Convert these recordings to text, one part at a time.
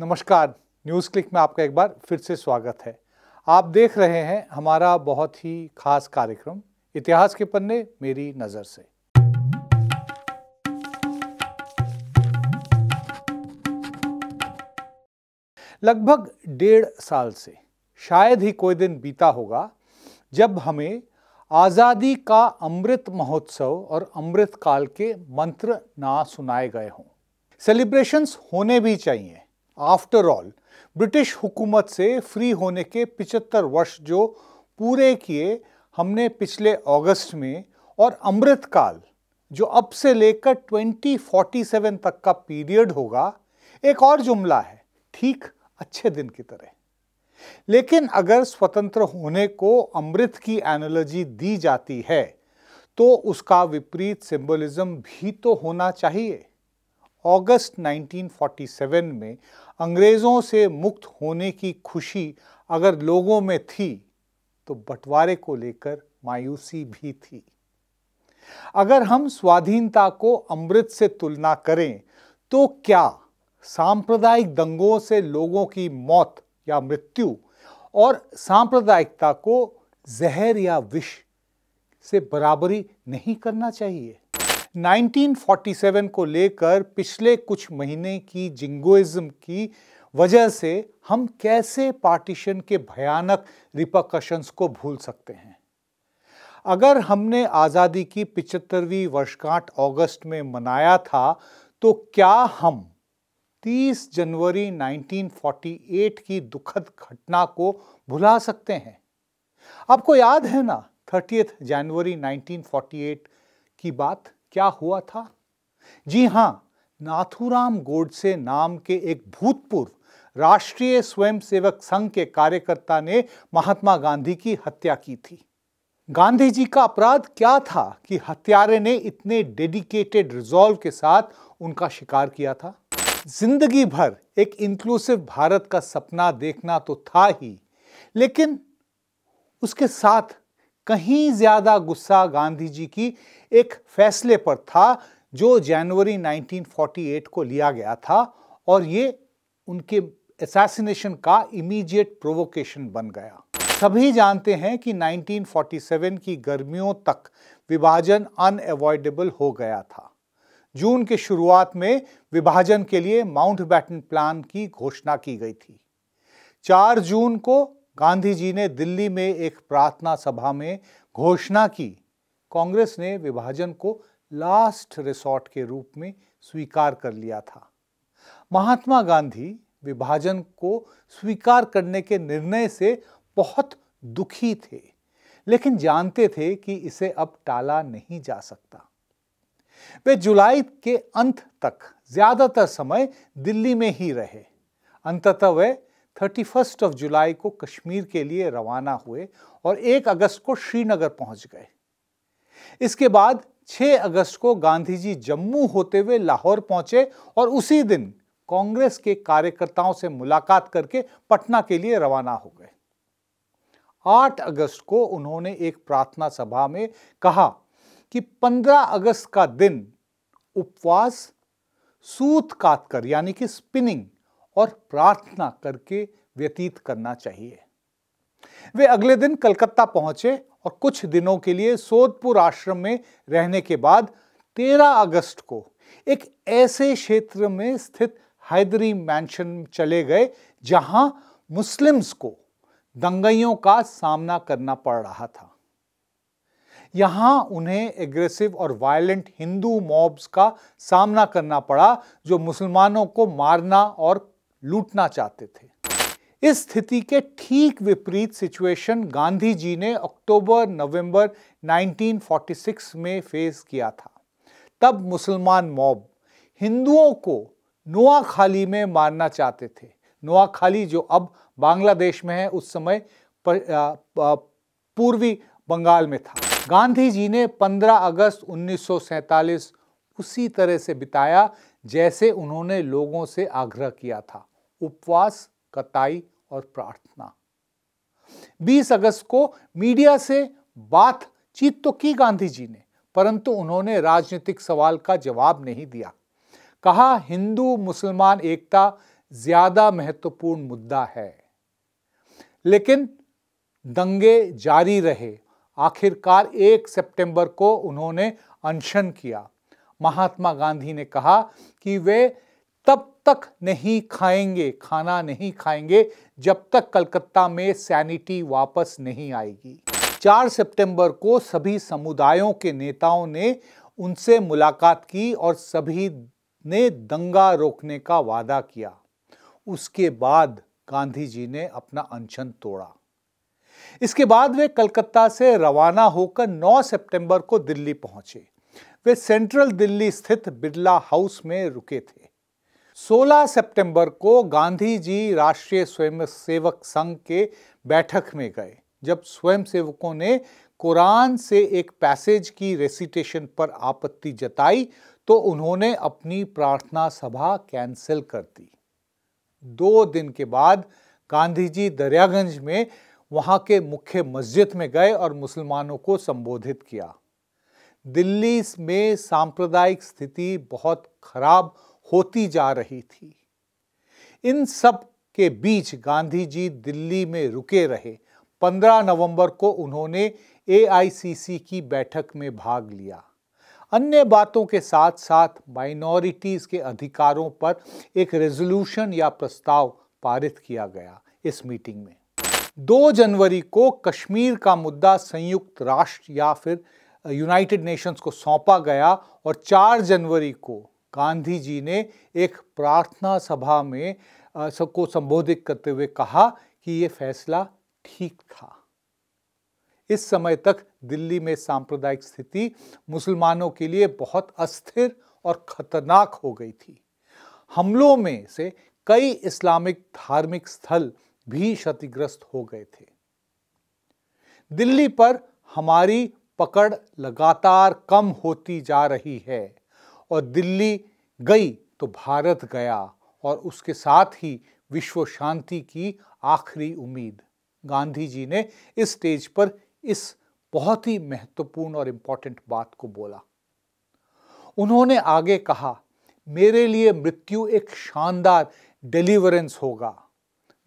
नमस्कार news click में आपका एक बार फिर से स्वागत है आप देख रहे हैं हमारा बहुत ही खास कार्यक्रम इतिहास के पन्ने मेरी नज़र से लगभग डेढ़ साल से शायद ही कोई दिन बीता होगा जब हमें आज़ादी का अमृत महोत्सव और अमृत काल के मंत्र ना सुनाए गए हों सेलिब्रेशंस होने भी चाहिए आफ्टर ऑल ब्रिटिश हुकूमत से फ्री होने के 75 वर्ष जो पूरे किए हमने पिछले अगस्त में और अमृतकाल जो अब से लेकर 2047 तक का पीरियड होगा एक और जुमला है ठीक अच्छे दिन की तरह लेकिन अगर स्वतंत्र होने को अमृत की एनालॉजी दी जाती है तो उसका विपरीत सिंबलिज्म भी तो होना चाहिए अगस्त 1947 में अंग्रेज़ों से मुक्त होने की खुशी अगर लोगों में थी तो बंटवारे को लेकर मायूसी भी थी अगर हम स्वाधीनता को अमृत से तुलना करें तो क्या सांप्रदायिक दंगों से लोगों की मौत या मृत्यु और सांप्रदायिकता को जहर या विष से बराबरी नहीं करना चाहिए 1947 को लेकर पिछले कुछ महीने की जिंगोइज्म की वजह से हम कैसे पार्टीशन के भयानक रिपोकशंस को भूल सकते हैं अगर हमने आज़ादी की पिचहत्तरवीं वर्षगांठ अगस्त में मनाया था तो क्या हम 30 जनवरी 1948 की दुखद घटना को भुला सकते हैं आपको याद है ना थर्टियथ जनवरी 1948 की बात क्या हुआ था जी हां नाथुराम गोडसे नाम के एक भूतपूर्व राष्ट्रीय स्वयंसेवक संघ के कार्यकर्ता ने महात्मा गांधी की हत्या की थी गांधी जी का अपराध क्या था कि हत्यारे ने इतने डेडिकेटेड रिजॉल्व के साथ उनका शिकार किया था जिंदगी भर एक इंक्लूसिव भारत का सपना देखना तो था ही लेकिन उसके साथ कहीं ज़्यादा गुस्सा गांधी जी की एक फैसले पर था जो जनवरी 1948 को लिया गया था और ये उनके असैसिनेशन का इमीडिएट प्रोवोकेशन बन गया सभी जानते हैं कि 1947 की गर्मियों तक विभाजन अनएवॉइडेबल हो गया था जून के शुरुआत में विभाजन के लिए माउंट बैटन प्लान की घोषणा की गई थी 4 जून को गांधी जी ने दिल्ली में एक प्रार्थना सभा में घोषणा की कांग्रेस ने विभाजन को लास्ट रिसोर्ट के रूप में स्वीकार कर लिया था महात्मा गांधी विभाजन को स्वीकार करने के निर्णय से बहुत दुखी थे लेकिन जानते थे कि इसे अब टाला नहीं जा सकता वे जुलाई के अंत तक ज्यादातर समय दिल्ली में ही रहे अंततः वे 31 ऑफ जुलाई को कश्मीर के लिए रवाना हुए और 1 अगस्त को श्रीनगर पहुंच गए इसके बाद 6 अगस्त को गांधी जी जम्मू होते हुए लाहौर पहुंचे और उसी दिन कांग्रेस के कार्यकर्ताओं से मुलाकात करके पटना के लिए रवाना हो गए 8 अगस्त को उन्होंने एक प्रार्थना सभा में कहा कि 15 अगस्त का दिन उपवास सूत कातकर यानी कि स्पिनिंग और प्रार्थना करके व्यतीत करना चाहिए वे अगले दिन कलकत्ता पहुंचे और कुछ दिनों के लिए सोदपुर आश्रम में रहने के बाद 13 अगस्त को एक ऐसे क्षेत्र में स्थित हैदरी मैंशन चले गए जहां मुस्लिम्स को दंगइयों का सामना करना पड़ रहा था यहां उन्हें एग्रेसिव और वायलेंट हिंदू मॉब्स का सामना करना पड़ा जो मुसलमानों को मारना और लूटना चाहते थे इस स्थिति के ठीक विपरीत सिचुएशन गांधी जी ने अक्टूबर नवंबर 1946 में फेस किया था तब मुसलमान मॉब हिंदुओं को नोआखाली में मारना चाहते थे नोआखाली जो अब बांग्लादेश में है उस समय पूर्वी बंगाल में था गांधी जी ने 15 अगस्त उन्नीस उसी तरह से बिताया जैसे उन्होंने लोगों से आग्रह किया था उपवास कताई और प्रार्थना 20 अगस्त को मीडिया से बातचीत तो की गांधी जी ने परंतु उन्होंने राजनीतिक सवाल का जवाब नहीं दिया कहा हिंदू मुसलमान एकता ज्यादा महत्वपूर्ण मुद्दा है लेकिन दंगे जारी रहे आखिरकार 1 सितंबर को उन्होंने अनशन किया महात्मा गांधी ने कहा कि वे तक नहीं खाएंगे खाना नहीं खाएंगे जब तक कलकत्ता में सैनिटी वापस नहीं आएगी 4 सितंबर को सभी समुदायों के नेताओं ने उनसे मुलाकात की और सभी ने दंगा रोकने का वादा किया उसके बाद गांधी जी ने अपना अनशन तोड़ा इसके बाद वे कलकत्ता से रवाना होकर 9 सितंबर को दिल्ली पहुंचे वे सेंट्रल दिल्ली स्थित बिरला हाउस में रुके थे 16 सितंबर को गांधी जी राष्ट्रीय स्वयंसेवक संघ के बैठक में गए जब स्वयंसेवकों ने कुरान से एक पैसेज की रेसिटेशन पर आपत्ति जताई तो उन्होंने अपनी प्रार्थना सभा कैंसिल कर दी दो दिन के बाद गांधी जी दरियागंज में वहां के मुख्य मस्जिद में गए और मुसलमानों को संबोधित किया दिल्ली में सांप्रदायिक स्थिति बहुत खराब होती जा रही थी इन सब के बीच गांधी जी दिल्ली में रुके रहे 15 नवंबर को उन्होंने एआईसीसी की बैठक में भाग लिया अन्य बातों के साथ साथ माइनॉरिटीज़ के अधिकारों पर एक रेजोल्यूशन या प्रस्ताव पारित किया गया इस मीटिंग में 2 जनवरी को कश्मीर का मुद्दा संयुक्त राष्ट्र या फिर यूनाइटेड नेशंस को सौंपा गया और 4 जनवरी को गांधी जी ने एक प्रार्थना सभा में सबको संबोधित करते हुए कहा कि ये फैसला ठीक था इस समय तक दिल्ली में सांप्रदायिक स्थिति मुसलमानों के लिए बहुत अस्थिर और खतरनाक हो गई थी हमलों में से कई इस्लामिक धार्मिक स्थल भी क्षतिग्रस्त हो गए थे दिल्ली पर हमारी पकड़ लगातार कम होती जा रही है और दिल्ली गई तो भारत गया और उसके साथ ही विश्व शांति की आखिरी उम्मीद गांधी जी ने इस स्टेज पर इस बहुत ही महत्वपूर्ण और इम्पॉर्टेंट बात को बोला उन्होंने आगे कहा मेरे लिए मृत्यु एक शानदार डिलीवरेंस होगा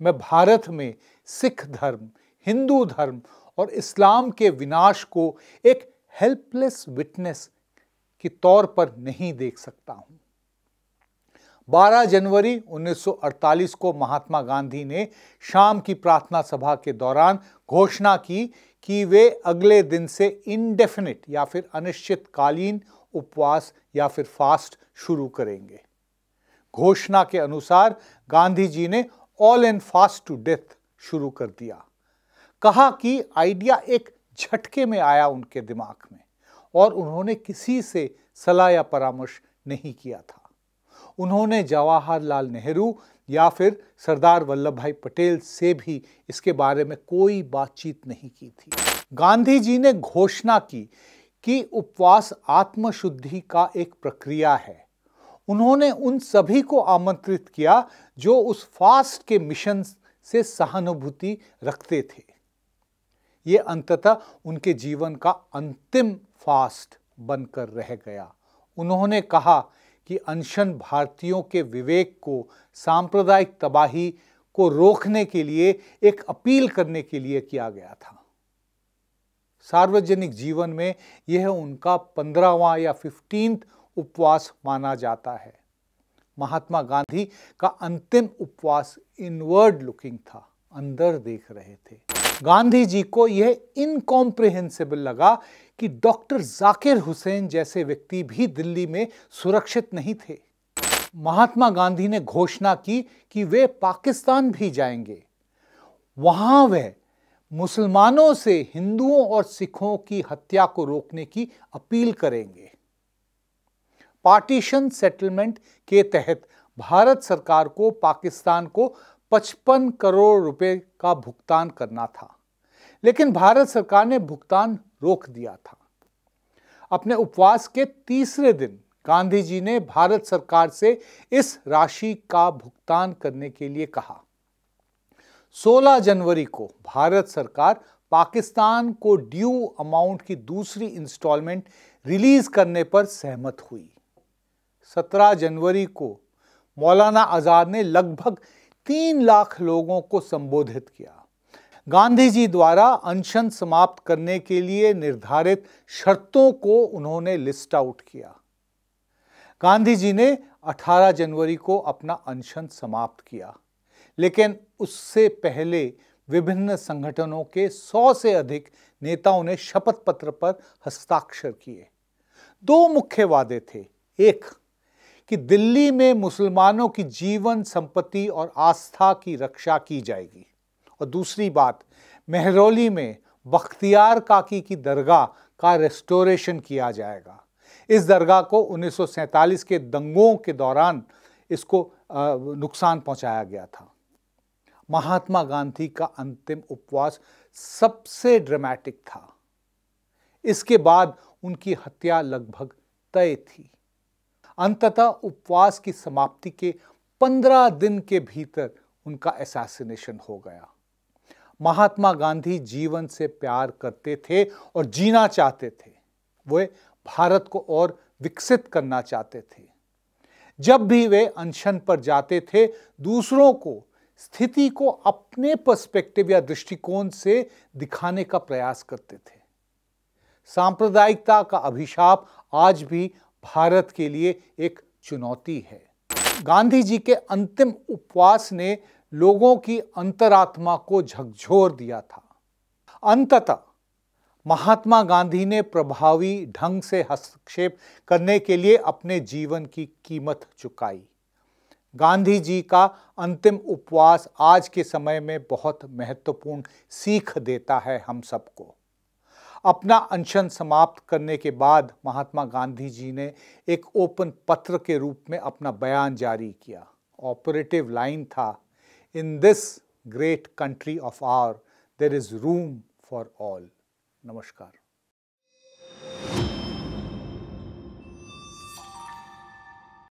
मैं भारत में सिख धर्म हिंदू धर्म और इस्लाम के विनाश को एक हेल्पलेस विटनेस के तौर पर नहीं देख सकता हूं 12 जनवरी 1948 को महात्मा गांधी ने शाम की प्रार्थना सभा के दौरान घोषणा की कि वे अगले दिन से इनडेफिनिट या फिर अनिश्चितकालीन उपवास या फिर फास्ट शुरू करेंगे घोषणा के अनुसार गांधी जी ने all and fast to death शुरू कर दिया कहा कि आइडिया एक झटके में आया उनके दिमाग में और उन्होंने किसी से सलाह या परामर्श नहीं किया था उन्होंने जवाहरलाल नेहरू या फिर सरदार वल्लभ भाई पटेल से भी इसके बारे में कोई बातचीत नहीं की थी गांधी जी ने घोषणा की कि उपवास आत्मशुद्धि का एक प्रक्रिया है उन्होंने उन सभी को आमंत्रित किया जो उस फास्ट के मिशन से सहानुभूति रखते थे ये अंततः उनके जीवन का अंतिम फास्ट बनकर रह गया उन्होंने कहा कि अनशन भारतीयों के विवेक को सांप्रदायिक तबाही को रोकने के लिए एक अपील करने के लिए किया गया था सार्वजनिक जीवन में यह उनका पंद्रहवा या फिफ्टींथ उपवास माना जाता है महात्मा गांधी का अंतिम उपवास इनवर्ड लुकिंग था अंदर देख रहे थे गांधी जी को यह इनकॉम्प्रिहेंसिबल लगा कि डॉक्टर जाकिर हुसैन जैसे व्यक्ति भी दिल्ली में सुरक्षित नहीं थे महात्मा गांधी ने घोषणा की कि वे पाकिस्तान भी जाएंगे वहां वह मुसलमानों से हिंदुओं और सिखों की हत्या को रोकने की अपील करेंगे पार्टीशन सेटलमेंट के तहत भारत सरकार को पाकिस्तान को 55 करोड़ रुपए का भुगतान करना था लेकिन भारत सरकार ने भुगतान रोक दिया था अपने उपवास के तीसरे दिन गांधी जी ने भारत सरकार से इस राशि का भुगतान करने के लिए कहा 16 जनवरी को भारत सरकार पाकिस्तान को ड्यू अमाउंट की दूसरी इंस्टॉलमेंट रिलीज करने पर सहमत हुई 17 जनवरी को मौलाना आज़ाद ने लगभग तीन लाख लोगों को संबोधित किया गांधी जी द्वारा अनशन समाप्त करने के लिए निर्धारित शर्तों को उन्होंने लिस्ट आउट किया गांधी जी ने 18 जनवरी को अपना अनशन समाप्त किया लेकिन उससे पहले विभिन्न संगठनों के 100 से अधिक नेताओं ने शपथ पत्र पर हस्ताक्षर किए दो मुख्य वादे थे एक कि दिल्ली में मुसलमानों की जीवन संपत्ति और आस्था की रक्षा की जाएगी और दूसरी बात मेहरौली में बख्तियार काकी की दरगाह का रेस्टोरेशन किया जाएगा इस दरगाह को 1947 के दंगों के दौरान इसको नुकसान पहुंचाया गया था महात्मा गांधी का अंतिम उपवास सबसे ड्रामेटिक था इसके बाद उनकी हत्या लगभग तय थी अंततः उपवास की समाप्ति के पंद्रह दिन के भीतर उनका एसासिनेशन हो गया महात्मा गांधी जीवन से प्यार करते थे और जीना चाहते थे वे भारत को और विकसित करना चाहते थे जब भी वे अनशन पर जाते थे दूसरों को स्थिति को अपने पर्सपेक्टिव या दृष्टिकोण से दिखाने का प्रयास करते थे सांप्रदायिकता का अभिशाप आज भी भारत के लिए एक चुनौती है गांधी जी के अंतिम उपवास ने लोगों की अंतरात्मा को झकझोर दिया था अंततः महात्मा गांधी ने प्रभावी ढंग से हस्तक्षेप करने के लिए अपने जीवन की कीमत चुकाई गांधी जी का अंतिम उपवास आज के समय में बहुत महत्वपूर्ण सीख देता है हम सबको अपना अनशन समाप्त करने के बाद महात्मा गांधी जी ने एक ओपन पत्र के रूप में अपना बयान जारी किया ऑपरेटिव लाइन था In this great country of ours, there is room for all. Namaskar.